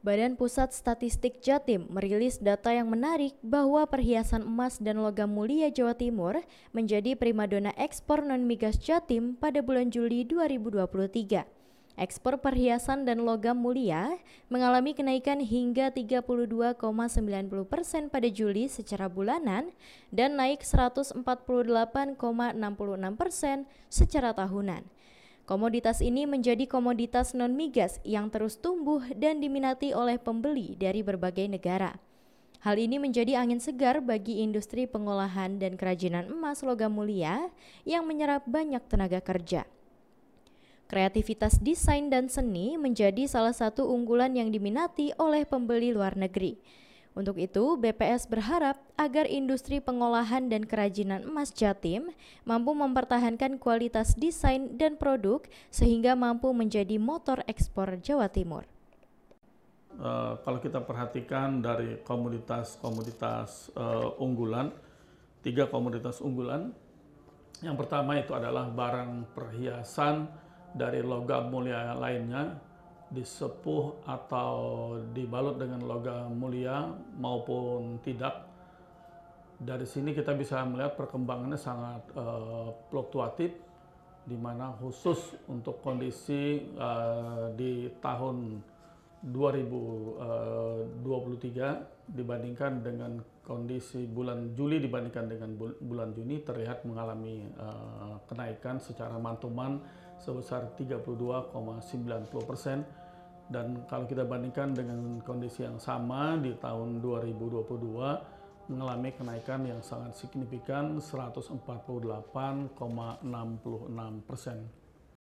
Badan Pusat Statistik Jatim merilis data yang menarik bahwa perhiasan emas dan logam mulia Jawa Timur menjadi primadona ekspor non-migas Jatim pada bulan Juli 2023. Ekspor perhiasan dan logam mulia mengalami kenaikan hingga 32,90 persen pada Juli secara bulanan dan naik 148,66 persen secara tahunan. Komoditas ini menjadi komoditas non-migas yang terus tumbuh dan diminati oleh pembeli dari berbagai negara. Hal ini menjadi angin segar bagi industri pengolahan dan kerajinan emas logam mulia yang menyerap banyak tenaga kerja. Kreativitas desain dan seni menjadi salah satu unggulan yang diminati oleh pembeli luar negeri. Untuk itu, BPS berharap agar industri pengolahan dan kerajinan emas Jatim mampu mempertahankan kualitas desain dan produk sehingga mampu menjadi motor ekspor Jawa Timur. Uh, kalau kita perhatikan dari komoditas-komoditas uh, eh, unggulan, tiga komoditas unggulan, yang pertama itu adalah barang perhiasan dari logam mulia lainnya, disepuh atau dibalut dengan logam mulia maupun tidak. Dari sini kita bisa melihat perkembangannya sangat uh, fluktuatif, di mana khusus untuk kondisi uh, di tahun 2023 eh, dibandingkan dengan kondisi bulan Juli dibandingkan dengan bulan Juni terlihat mengalami uh, kenaikan secara mantuman sebesar 32,90 persen dan kalau kita bandingkan dengan kondisi yang sama di tahun 2022 mengalami kenaikan yang sangat signifikan 148,66 persen.